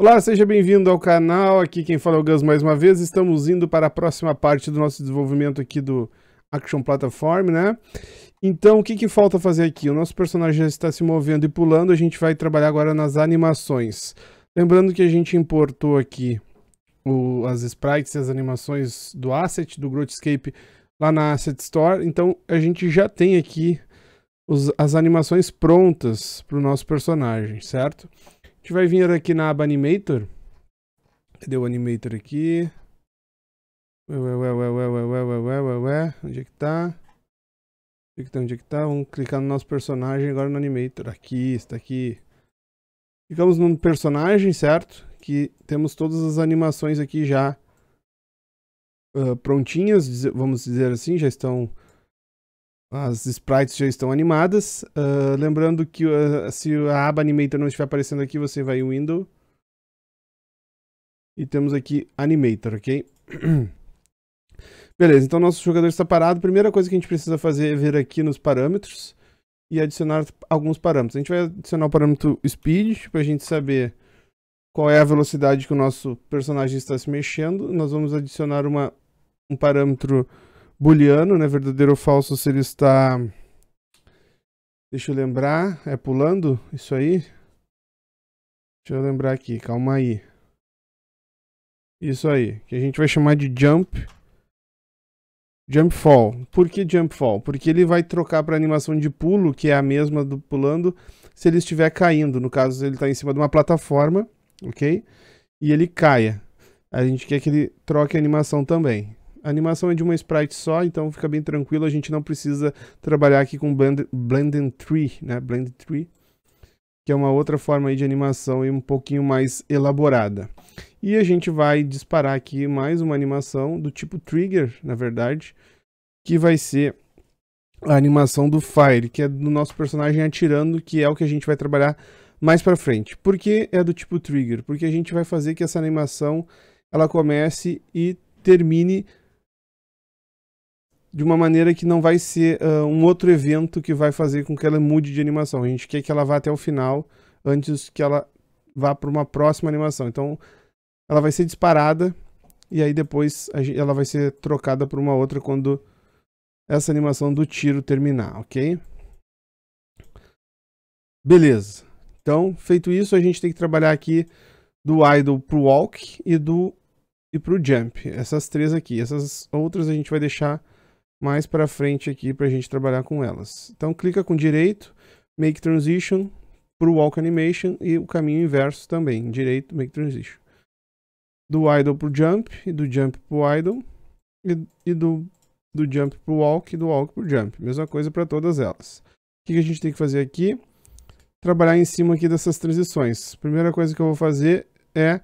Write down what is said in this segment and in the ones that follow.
Olá, seja bem-vindo ao canal. Aqui quem fala é o Gus mais uma vez. Estamos indo para a próxima parte do nosso desenvolvimento aqui do Action Platform, né? Então, o que, que falta fazer aqui? O nosso personagem já está se movendo e pulando. A gente vai trabalhar agora nas animações. Lembrando que a gente importou aqui o, as sprites e as animações do asset, do Grotescape, lá na Asset Store. Então, a gente já tem aqui os, as animações prontas para o nosso personagem, Certo? A gente vai vir aqui na aba Animator. Cadê o Animator aqui? Ué, ué, ué, ué, ué, ué, ué, ué, ué, ué, Onde é que tá? Onde é que tá? Onde é que tá? Vamos clicar no nosso personagem agora no Animator. Aqui, está aqui. Ficamos no personagem, certo? Que temos todas as animações aqui já uh, prontinhas, vamos dizer assim, já estão as sprites já estão animadas. Uh, lembrando que uh, se a aba Animator não estiver aparecendo aqui, você vai em Window. E temos aqui Animator, ok? Beleza, então nosso jogador está parado. Primeira coisa que a gente precisa fazer é vir aqui nos parâmetros e adicionar alguns parâmetros. A gente vai adicionar o parâmetro Speed para a gente saber qual é a velocidade que o nosso personagem está se mexendo. Nós vamos adicionar uma, um parâmetro booleano, né? Verdadeiro ou falso se ele está. Deixa eu lembrar. É pulando isso aí? Deixa eu lembrar aqui, calma aí. Isso aí, que a gente vai chamar de jump. Jump fall. Por que jump fall? Porque ele vai trocar para animação de pulo, que é a mesma do pulando, se ele estiver caindo. No caso, ele está em cima de uma plataforma, ok? E ele caia. A gente quer que ele troque a animação também. A animação é de uma sprite só, então fica bem tranquilo. A gente não precisa trabalhar aqui com Blend, Blend and Tree, né? Blend Tree, que é uma outra forma de animação e um pouquinho mais elaborada. E a gente vai disparar aqui mais uma animação do tipo Trigger, na verdade, que vai ser a animação do Fire, que é do nosso personagem atirando, que é o que a gente vai trabalhar mais para frente. Por que é do tipo Trigger? Porque a gente vai fazer que essa animação ela comece e termine de uma maneira que não vai ser uh, um outro evento que vai fazer com que ela mude de animação. A gente quer que ela vá até o final antes que ela vá para uma próxima animação. Então, ela vai ser disparada e aí depois gente, ela vai ser trocada por uma outra quando essa animação do tiro terminar, ok? Beleza. Então, feito isso, a gente tem que trabalhar aqui do idle para o walk e do e o jump. Essas três aqui. Essas outras a gente vai deixar mais para frente aqui para a gente trabalhar com elas. Então clica com direito, Make Transition para o Walk Animation e o caminho inverso também, direito, Make Transition. Do Idle para o Jump, e do Jump para o Idle, e, e do, do Jump para o Walk, e do Walk para o Jump. Mesma coisa para todas elas. O que a gente tem que fazer aqui? Trabalhar em cima aqui dessas transições. Primeira coisa que eu vou fazer é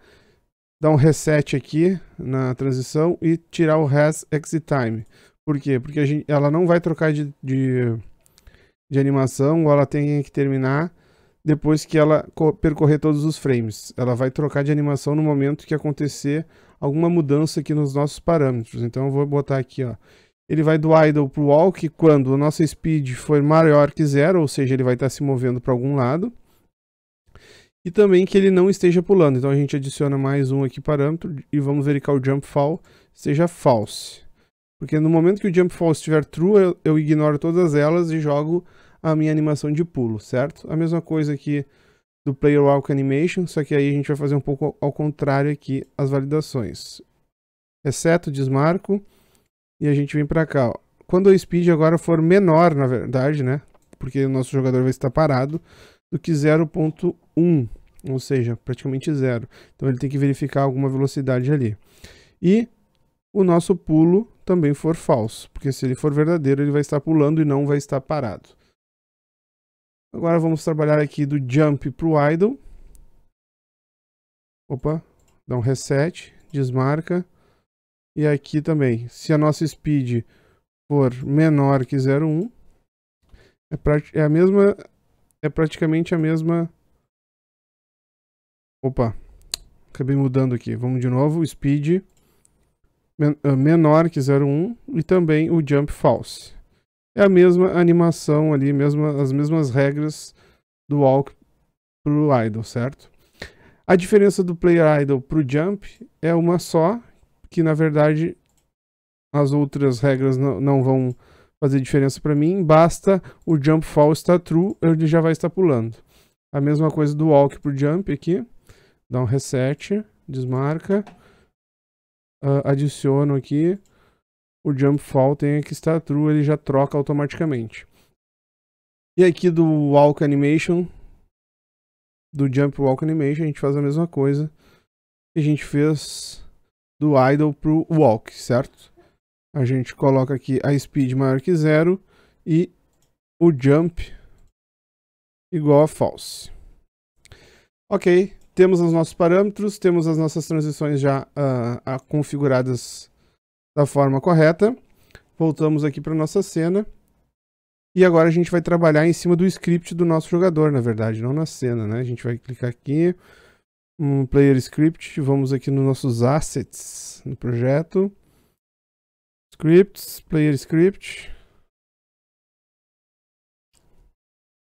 dar um reset aqui na transição e tirar o Has Exit Time. Por quê? Porque gente, ela não vai trocar de, de, de, animação ou ela tem que terminar depois que ela percorrer todos os frames. Ela vai trocar de animação no momento que acontecer alguma mudança aqui nos nossos parâmetros. Então eu vou botar aqui, ó. Ele vai do idle para o walk quando a nossa speed for maior que zero, ou seja, ele vai estar tá se movendo para algum lado. E também que ele não esteja pulando. Então a gente adiciona mais um aqui parâmetro e vamos verificar o jump fall seja false. Porque no momento que o jump fall estiver true, eu, eu ignoro todas elas e jogo a minha animação de pulo, certo? A mesma coisa aqui do player walk animation, só que aí a gente vai fazer um pouco ao contrário aqui as validações. Exceto desmarco e a gente vem para cá, ó. Quando o speed agora for menor, na verdade, né? Porque o nosso jogador vai estar parado do que 0.1, ou seja, praticamente zero. Então ele tem que verificar alguma velocidade ali. E o nosso pulo também for falso, porque se ele for verdadeiro, ele vai estar pulando e não vai estar parado. Agora vamos trabalhar aqui do jump para o idle. Opa, dá um reset, desmarca. E aqui também, se a nossa speed for menor que 0,1, é, é a mesma, é praticamente a mesma... Opa, acabei mudando aqui. Vamos de novo, speed ah, menor que 0,1 e também o jump false. É a mesma animação ali, mesma, as mesmas regras do walk para o idle, certo? A diferença do player idle para o jump é uma só, que na verdade as outras regras não, vão fazer diferença para mim, basta o jump false estar true, ele já vai estar pulando. A mesma coisa do walk para o jump aqui, dá um reset, desmarca, uh, adiciono aqui o jump fall tem que estar true, ele já troca automaticamente. E aqui do walk animation, do jump walk animation, a gente faz a mesma coisa que a gente fez do idle pro walk, certo? A gente coloca aqui a speed maior que zero e o jump igual a false. Ok, temos os nossos parâmetros, temos as nossas transições já uh, configuradas da forma correta. Voltamos aqui para nossa cena. E agora a gente vai trabalhar em cima do script do nosso jogador, na verdade, não na cena, né? A gente vai clicar aqui, um player script, vamos aqui nos nossos assets, no projeto. Scripts, player script.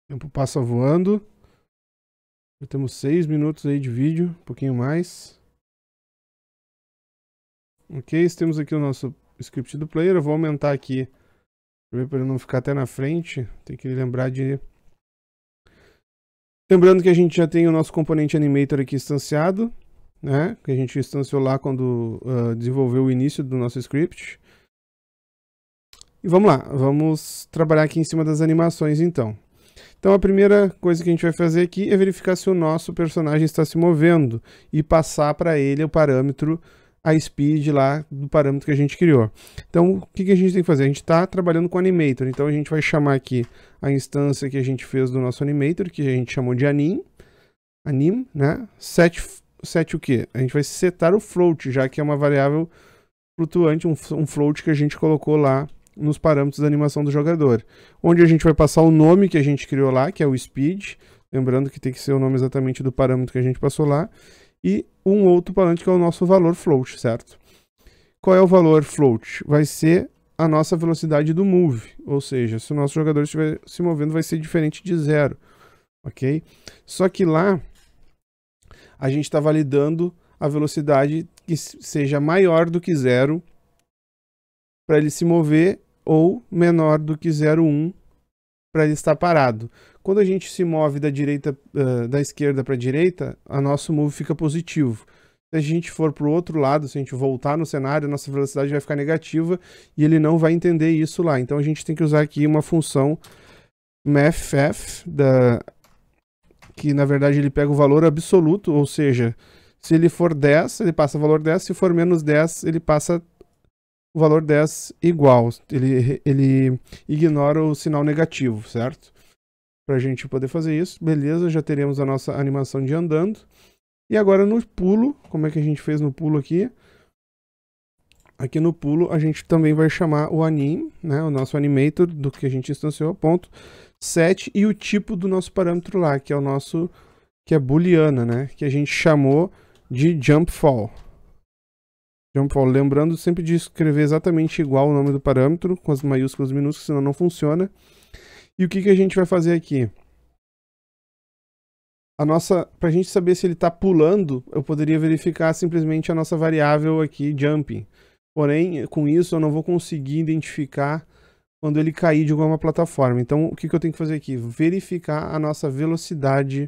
O tempo passa voando. Já temos seis minutos aí de vídeo, um pouquinho mais. Ok, temos aqui o nosso script do player. Eu vou aumentar aqui para ele não ficar até na frente. Tem que lembrar de... Lembrando que a gente já tem o nosso componente animator aqui instanciado, né? Que a gente instanciou lá quando uh, desenvolveu o início do nosso script. E vamos lá, vamos trabalhar aqui em cima das animações então. Então a primeira coisa que a gente vai fazer aqui é verificar se o nosso personagem está se movendo e passar para ele o parâmetro a speed lá do parâmetro que a gente criou. Então, o que, que a gente tem que fazer? A gente está trabalhando com Animator, então a gente vai chamar aqui a instância que a gente fez do nosso Animator, que a gente chamou de Anim, Anim, né? Set, set o quê? A gente vai setar o float, já que é uma variável flutuante, um, um float que a gente colocou lá nos parâmetros da animação do jogador, onde a gente vai passar o nome que a gente criou lá, que é o speed, lembrando que tem que ser o nome exatamente do parâmetro que a gente passou lá, e um outro parâmetro que é o nosso valor float, certo? Qual é o valor float? Vai ser a nossa velocidade do move, ou seja, se o nosso jogador estiver se movendo vai ser diferente de zero, ok? Só que lá a gente está validando a velocidade que seja maior do que zero para ele se mover ou menor do que 0,1 para ele estar parado. Quando a gente se move da direita uh, da esquerda para a direita, a nosso move fica positivo. Se a gente for para o outro lado, se a gente voltar no cenário, a nossa velocidade vai ficar negativa e ele não vai entender isso lá. Então a gente tem que usar aqui uma função mathf da que na verdade ele pega o valor absoluto, ou seja, se ele for 10, ele passa o valor 10, se for menos 10, ele passa o valor 10 igual. Ele, ele ignora o sinal negativo, certo? Para a gente poder fazer isso, beleza, já teremos a nossa animação de andando. E agora no pulo, como é que a gente fez no pulo aqui? Aqui no pulo a gente também vai chamar o anim, né, o nosso animator do que a gente instanciou, ponto, set e o tipo do nosso parâmetro lá, que é o nosso, que é booleana, né, que a gente chamou de jump fall. João Paulo, lembrando sempre de escrever exatamente igual o nome do parâmetro, com as maiúsculas e minúsculas, senão não funciona. E o que, que a gente vai fazer aqui? A nossa, para a gente saber se ele está pulando, eu poderia verificar simplesmente a nossa variável aqui, jumping. Porém, com isso eu não vou conseguir identificar quando ele cair de alguma plataforma. Então, o que, que eu tenho que fazer aqui? Verificar a nossa velocidade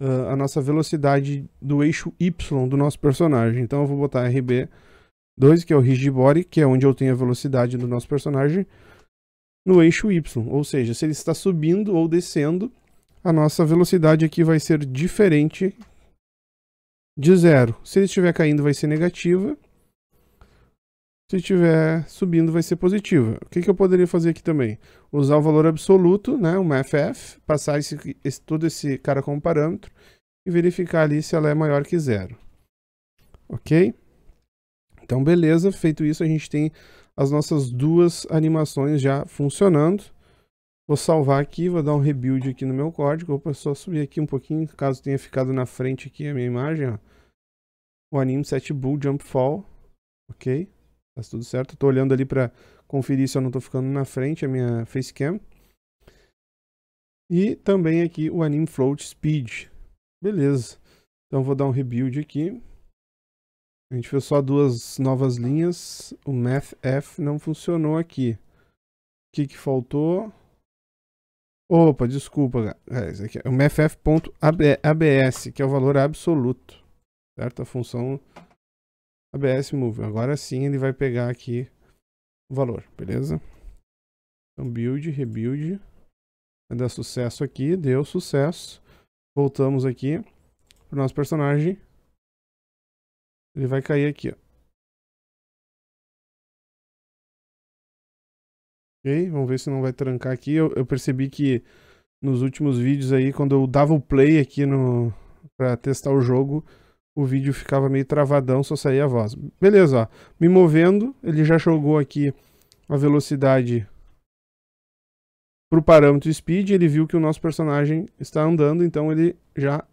uh, a nossa velocidade do eixo Y do nosso personagem. Então eu vou botar RB2, que é o Rigid Body, que é onde eu tenho a velocidade do nosso personagem, no eixo Y. Ou seja, se ele está subindo ou descendo, a nossa velocidade aqui vai ser diferente de zero. Se ele estiver caindo, vai ser negativa. Se estiver subindo, vai ser positiva. O que, que eu poderia fazer aqui também? Usar o valor absoluto, né, uma FF, passar esse, esse, todo esse cara como parâmetro e verificar ali se ela é maior que zero. Ok? Então, beleza. Feito isso, a gente tem as nossas duas animações já funcionando. Vou salvar aqui, vou dar um rebuild aqui no meu código. Vou só subir aqui um pouquinho, caso tenha ficado na frente aqui a minha imagem. Ó. O anime set bull jump fall. Ok? tá tudo certo. Estou olhando ali para conferir se eu não estou ficando na frente a minha facecam. E também aqui o Anim Float Speed. Beleza. Então vou dar um rebuild aqui. A gente fez só duas novas linhas. O Math F não funcionou aqui. O que, que faltou? Opa, desculpa, guys. É, aqui é o mff.abs, que é o valor absoluto, certo? A função ABS Move. Agora sim ele vai pegar aqui o valor, beleza? Então build, rebuild. Vai dar sucesso aqui, deu sucesso. Voltamos aqui o nosso personagem. Ele vai cair aqui, ó. Ok, vamos ver se não vai trancar aqui. Eu, eu, percebi que nos últimos vídeos aí, quando eu dava o play aqui no para testar o jogo, o vídeo ficava meio travadão, só saía a voz. Beleza, ó. Me movendo, ele já jogou aqui a velocidade para o parâmetro speed, ele viu que o nosso personagem está andando, então ele já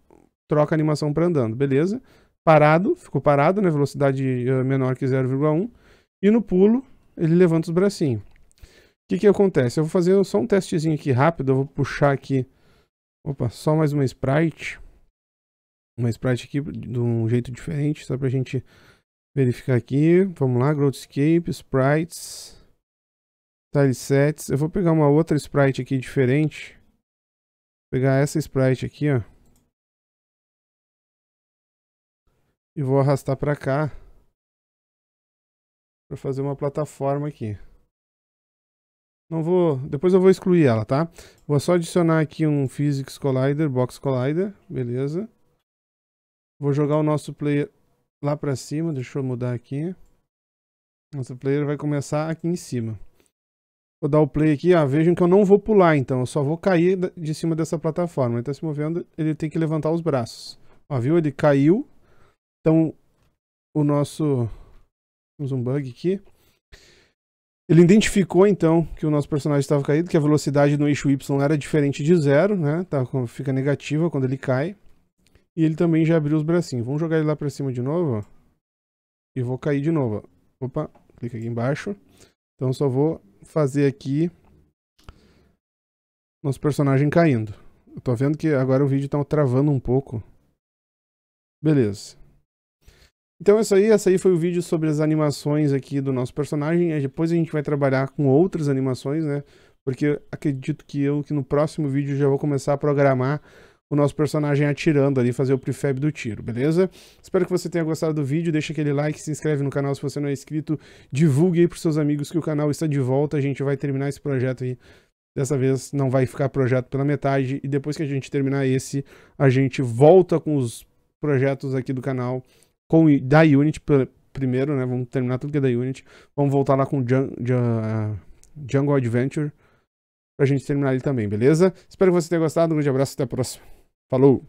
troca a animação para andando, beleza? Parado, ficou parado, né? Velocidade eh, menor que 0,1. E no pulo, ele levanta os bracinhos. O que, que acontece? Eu vou fazer só um testezinho aqui rápido, eu vou puxar aqui... Opa, só mais uma sprite uma sprite aqui de um jeito diferente, só para a gente verificar aqui. Vamos lá, Growthscape, Sprites, Tilesets. Eu vou pegar uma outra sprite aqui diferente. Vou pegar essa sprite aqui, ó. E vou arrastar para cá. Para fazer uma plataforma aqui. Não vou... Depois eu vou excluir ela, tá? Vou só adicionar aqui um Physics Collider, Box Collider. Beleza. Vou jogar o nosso player lá para cima. Deixa eu mudar aqui. Nosso player vai começar aqui em cima. Vou dar o play aqui, ó. Ah, vejam que eu não vou pular, então. Eu só vou cair de cima dessa plataforma. Ele está se movendo, ele tem que levantar os braços. Ó, viu? Ele caiu. Então, o nosso... Temos um bug aqui. Ele identificou, então, que o nosso personagem estava caído, que a velocidade no eixo Y era diferente de zero, né? Tá, fica negativa quando ele cai. E ele também já abriu os bracinhos. Vamos jogar ele lá pra cima de novo. E vou cair de novo. Opa, clica aqui embaixo. Então só vou fazer aqui nosso personagem caindo. Eu tô vendo que agora o vídeo tá travando um pouco. Beleza. Então é isso aí, esse aí foi o vídeo sobre as animações aqui do nosso personagem. Depois a gente vai trabalhar com outras animações, né? Porque acredito que eu que no próximo vídeo já vou começar a programar o nosso personagem atirando ali, fazer o prefab do tiro, beleza? Espero que você tenha gostado do vídeo, deixa aquele like, se inscreve no canal se você não é inscrito, divulgue aí pros seus amigos que o canal está de volta, a gente vai terminar esse projeto aí. Dessa vez não vai ficar projeto pela metade e depois que a gente terminar esse, a gente volta com os projetos aqui do canal com da Unity primeiro, né? Vamos terminar tudo que é da Unity. Vamos voltar lá com Jung, ah, Jungle Adventure pra gente terminar ele também, beleza? Espero que você tenha gostado. Um grande abraço e até a próxima. Falou!